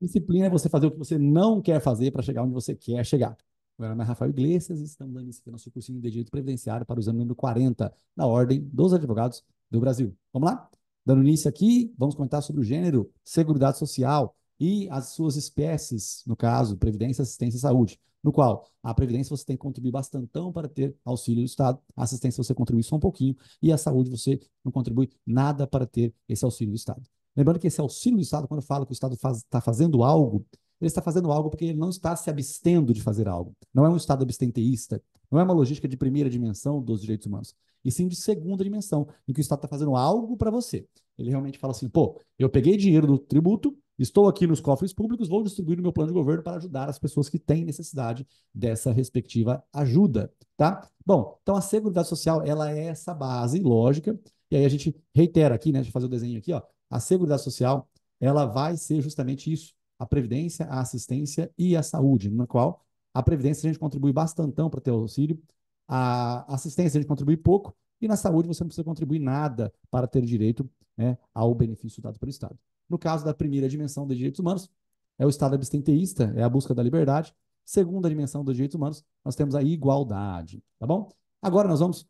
Disciplina é você fazer o que você não quer fazer para chegar onde você quer chegar. Meu nome é Rafael Iglesias e estamos dando início ao nosso cursinho de Direito Previdenciário para o exame número 40 da Ordem dos Advogados do Brasil. Vamos lá? Dando início aqui, vamos comentar sobre o gênero, Seguridade Social e as suas espécies, no caso, Previdência, Assistência e Saúde, no qual a Previdência você tem que contribuir bastantão para ter auxílio do Estado, a assistência você contribui só um pouquinho e a saúde você não contribui nada para ter esse auxílio do Estado. Lembrando que esse auxílio do Estado, quando fala que o Estado está faz, tá fazendo algo, ele está fazendo algo porque ele não está se abstendo de fazer algo. Não é um Estado abstenteísta, não é uma logística de primeira dimensão dos direitos humanos, e sim de segunda dimensão, em que o Estado está fazendo algo para você. Ele realmente fala assim: pô, eu peguei dinheiro do tributo, estou aqui nos cofres públicos, vou distribuir o meu plano de governo para ajudar as pessoas que têm necessidade dessa respectiva ajuda, tá? Bom, então a Seguridade Social, ela é essa base lógica, e aí a gente reitera aqui, né, deixa eu fazer o desenho aqui, ó, a Seguridade Social, ela vai ser justamente isso, a previdência, a assistência e a saúde, na qual a previdência a gente contribui bastantão para ter o auxílio, a assistência a gente contribui pouco e na saúde você não precisa contribuir nada para ter direito né, ao benefício dado pelo Estado. No caso da primeira dimensão dos direitos humanos, é o Estado abstenteísta, é a busca da liberdade. Segunda dimensão dos direitos humanos, nós temos a igualdade, tá bom? Agora nós vamos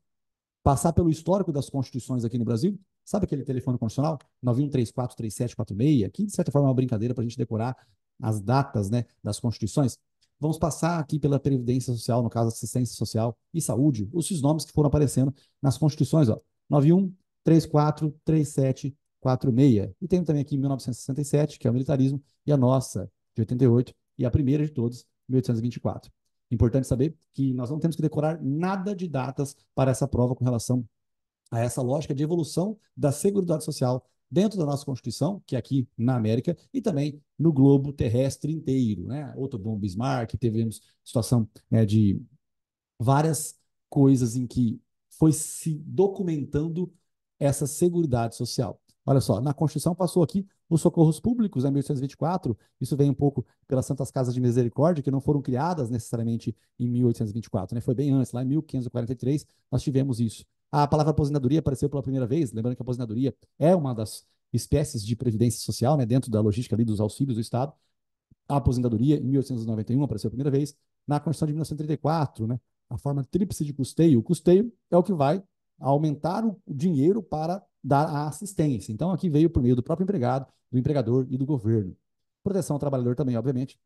passar pelo histórico das constituições aqui no Brasil Sabe aquele telefone condicional? 91343746, que de certa forma é uma brincadeira para a gente decorar as datas né, das constituições. Vamos passar aqui pela Previdência Social, no caso Assistência Social e Saúde, os nomes que foram aparecendo nas constituições. Ó, E tem também aqui 1967, que é o militarismo, e a nossa, de 88, e a primeira de todos, 1824. Importante saber que nós não temos que decorar nada de datas para essa prova com relação a essa lógica de evolução da Seguridade Social dentro da nossa Constituição, que é aqui na América, e também no globo terrestre inteiro. Né? Outro bom Bismarck, tivemos situação né, de várias coisas em que foi se documentando essa Seguridade Social. Olha só, na Constituição passou aqui os socorros públicos, em né, 1824, isso vem um pouco pelas Santas Casas de Misericórdia, que não foram criadas necessariamente em 1824, né? foi bem antes, lá em 1543 nós tivemos isso. A palavra aposentadoria apareceu pela primeira vez, lembrando que a aposentadoria é uma das espécies de previdência social, né, dentro da logística ali dos auxílios do Estado. A aposentadoria, em 1891, apareceu a primeira vez. Na Constituição de 1934, né, a forma tríplice de custeio. O custeio é o que vai aumentar o dinheiro para dar a assistência. Então, aqui veio por meio do próprio empregado, do empregador e do governo. Proteção ao trabalhador também, obviamente.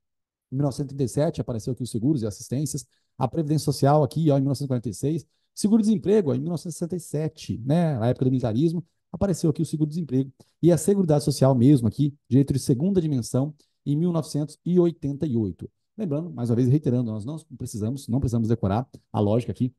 Em 1937, apareceu aqui os seguros e assistências. A Previdência Social aqui, ó, em 1946, Seguro-desemprego, em 1967, né, na época do militarismo, apareceu aqui o seguro-desemprego. E a Seguridade Social mesmo aqui, direito de segunda dimensão, em 1988. Lembrando, mais uma vez reiterando, nós não precisamos, não precisamos decorar a lógica aqui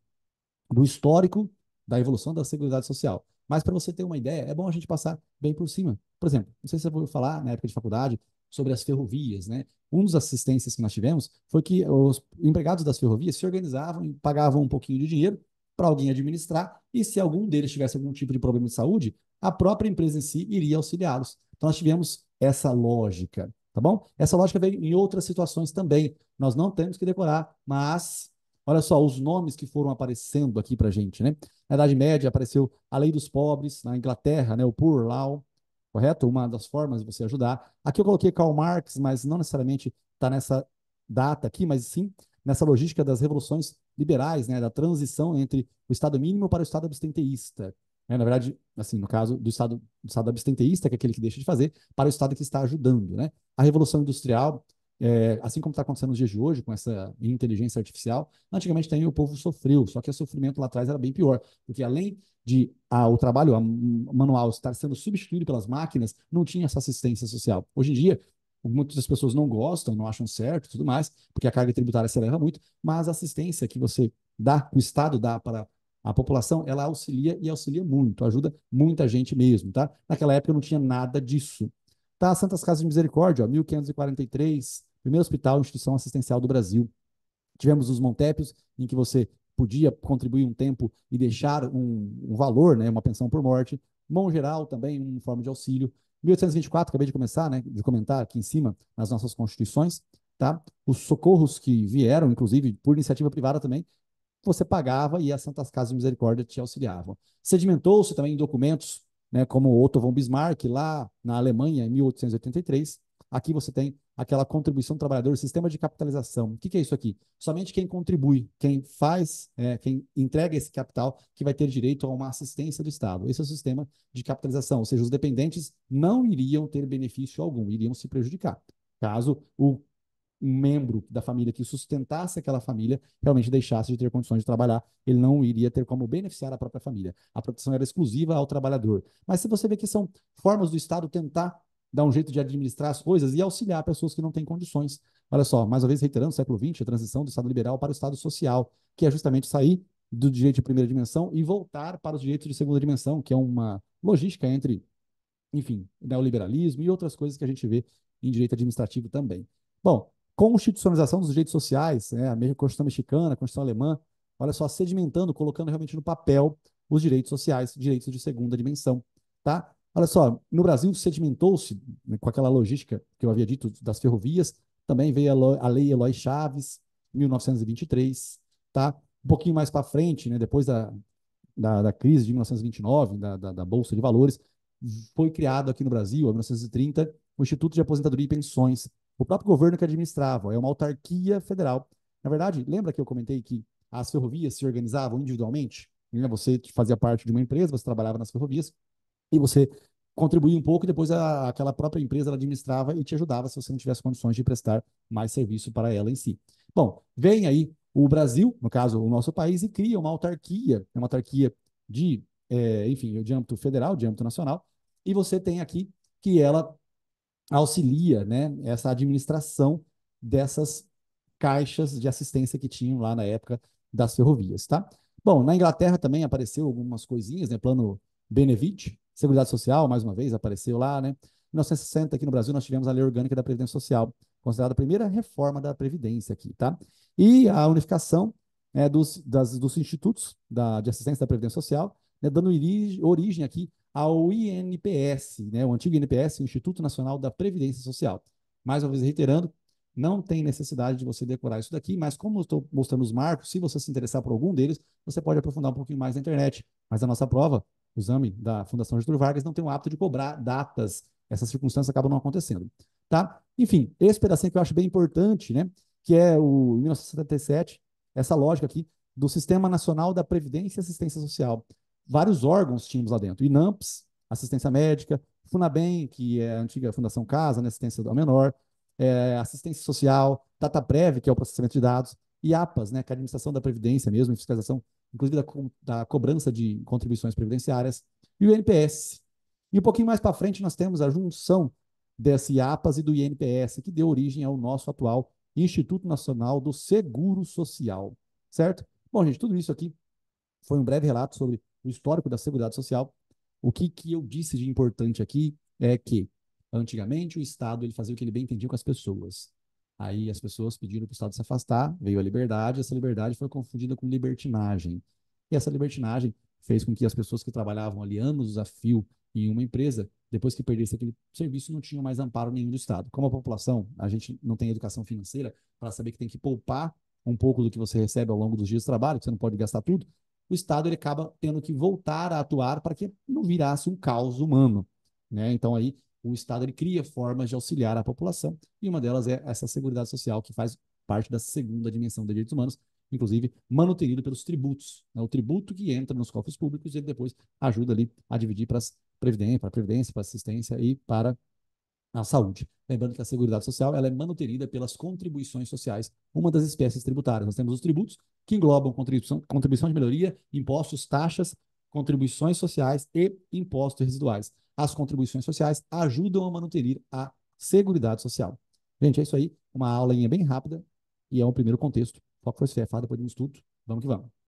do histórico da evolução da Seguridade Social. Mas para você ter uma ideia, é bom a gente passar bem por cima. Por exemplo, não sei se você ouviu falar na época de faculdade sobre as ferrovias, né? Um dos assistências que nós tivemos foi que os empregados das ferrovias se organizavam e pagavam um pouquinho de dinheiro para alguém administrar, e se algum deles tivesse algum tipo de problema de saúde, a própria empresa em si iria auxiliá-los. Então, nós tivemos essa lógica, tá bom? Essa lógica veio em outras situações também. Nós não temos que decorar, mas olha só os nomes que foram aparecendo aqui para gente, né? Na Idade Média apareceu a Lei dos Pobres, na Inglaterra, né? o Poor Law, correto? Uma das formas de você ajudar. Aqui eu coloquei Karl Marx, mas não necessariamente está nessa data aqui, mas sim nessa logística das revoluções liberais, né, da transição entre o Estado mínimo para o Estado abstenteísta. Né? Na verdade, assim, no caso do Estado, do estado abstenteísta, que é aquele que deixa de fazer, para o Estado que está ajudando. Né? A Revolução Industrial, é, assim como está acontecendo nos dias de hoje, com essa inteligência artificial, antigamente também o povo sofreu, só que o sofrimento lá atrás era bem pior, porque além de ah, o trabalho manual estar sendo substituído pelas máquinas, não tinha essa assistência social. Hoje em dia, muitas pessoas não gostam, não acham certo tudo mais, porque a carga tributária se eleva muito, mas a assistência que você dá, que o Estado dá para a população, ela auxilia e auxilia muito, ajuda muita gente mesmo, tá? Naquela época não tinha nada disso. Tá, Santas Casas de Misericórdia, ó, 1543, primeiro hospital, instituição assistencial do Brasil. Tivemos os Montépios, em que você podia contribuir um tempo e deixar um, um valor, né, uma pensão por morte. Mão geral também, uma forma de auxílio. 1824, acabei de começar, né, de comentar aqui em cima, nas nossas constituições, tá? Os socorros que vieram, inclusive por iniciativa privada também, você pagava e as Santas Casas de Misericórdia te auxiliavam. Sedimentou-se também em documentos, né, como Otto von Bismarck, lá na Alemanha, em 1883. Aqui você tem aquela contribuição do trabalhador, sistema de capitalização. O que, que é isso aqui? Somente quem contribui, quem faz, é, quem entrega esse capital, que vai ter direito a uma assistência do Estado. Esse é o sistema de capitalização, ou seja, os dependentes não iriam ter benefício algum, iriam se prejudicar, caso o membro da família que sustentasse aquela família realmente deixasse de ter condições de trabalhar, ele não iria ter como beneficiar a própria família. A proteção era exclusiva ao trabalhador. Mas se você vê que são formas do Estado tentar dar um jeito de administrar as coisas e auxiliar pessoas que não têm condições. Olha só, mais uma vez reiterando, século XX, a transição do Estado liberal para o Estado social, que é justamente sair do direito de primeira dimensão e voltar para os direitos de segunda dimensão, que é uma logística entre, enfim, neoliberalismo e outras coisas que a gente vê em direito administrativo também. Bom, constitucionalização dos direitos sociais, né, a mesma Constituição mexicana, a Constituição alemã, olha só, sedimentando, colocando realmente no papel os direitos sociais, direitos de segunda dimensão, tá? Olha só, no Brasil sedimentou-se né, com aquela logística que eu havia dito das ferrovias, também veio a, Lei Eloy Chaves, 1923, tá? Um pouquinho mais para frente, né, depois da, da, da, crise de 1929, da, da, da, Bolsa de Valores, foi criado aqui no Brasil, em 1930, o Instituto de Aposentadoria e Pensões. O próprio governo que administrava, é uma autarquia federal. Na verdade, lembra que eu comentei que as ferrovias se organizavam individualmente? Né, você fazia parte de uma empresa, você trabalhava nas ferrovias, e você contribuía um pouco e depois a, aquela própria empresa ela administrava e te ajudava se você não tivesse condições de prestar mais serviço para ela em si. Bom, vem aí o Brasil, no caso o nosso país, e cria uma autarquia, é uma autarquia de, é, enfim, de âmbito federal, de âmbito nacional, e você tem aqui que ela auxilia né, essa administração dessas caixas de assistência que tinham lá na época das ferrovias, tá? Bom, na Inglaterra também apareceu algumas coisinhas, né? Plano Benevit, Seguridade Social, mais uma vez, apareceu lá, né? Em 1960, aqui no Brasil, nós tivemos a Lei Orgânica da Previdência Social, considerada a primeira reforma da Previdência aqui, tá? E a unificação né, dos, das, dos institutos da, de assistência da Previdência Social, né, dando origem aqui ao INPS, né, o antigo INPS, o Instituto Nacional da Previdência Social. Mais uma vez, reiterando, não tem necessidade de você decorar isso daqui, mas como eu estou mostrando os marcos, se você se interessar por algum deles, você pode aprofundar um pouquinho mais na internet. Mas a nossa prova o exame da Fundação Getúlio Vargas não tem o hábito de cobrar datas, essas circunstâncias acabam não acontecendo. Tá? Enfim, esse pedacinho que eu acho bem importante, né? que é o 1977, essa lógica aqui do Sistema Nacional da Previdência e Assistência Social. Vários órgãos tínhamos lá dentro, INAMPS, Assistência Médica, FUNABEM, que é a antiga Fundação Casa, né, Assistência ao Menor, é, Assistência Social, DataPrev, que é o processamento de dados, e APAS, né, que é a Administração da Previdência mesmo, e Fiscalização inclusive da, da cobrança de contribuições previdenciárias, e o INPS. E um pouquinho mais para frente nós temos a junção desse IAPAS e do INPS, que deu origem ao nosso atual Instituto Nacional do Seguro Social, certo? Bom, gente, tudo isso aqui foi um breve relato sobre o histórico da Seguridade Social. O que, que eu disse de importante aqui é que, antigamente, o Estado ele fazia o que ele bem entendia com as pessoas. Aí as pessoas pediram para o Estado se afastar, veio a liberdade, essa liberdade foi confundida com libertinagem. E essa libertinagem fez com que as pessoas que trabalhavam ali anos a fio em uma empresa, depois que perdesse aquele serviço, não tinham mais amparo nenhum do Estado. Como a população, a gente não tem educação financeira para saber que tem que poupar um pouco do que você recebe ao longo dos dias de trabalho, que você não pode gastar tudo, o Estado ele acaba tendo que voltar a atuar para que não virasse um caos humano. Né? Então aí o Estado ele cria formas de auxiliar a população, e uma delas é essa Seguridade Social, que faz parte da segunda dimensão dos direitos humanos, inclusive manutenido pelos tributos. Né? O tributo que entra nos cofres públicos, ele depois ajuda ali a dividir para previdência, para previdência, para assistência e para a saúde. Lembrando que a Seguridade Social ela é manutenida pelas contribuições sociais, uma das espécies tributárias. Nós temos os tributos, que englobam contribuição, contribuição de melhoria, impostos, taxas, contribuições sociais e impostos residuais as contribuições sociais ajudam a manter a Seguridade Social. Gente, é isso aí. Uma aulinha bem rápida e é um primeiro contexto. Foco foi se depois de um estudo. Vamos que vamos.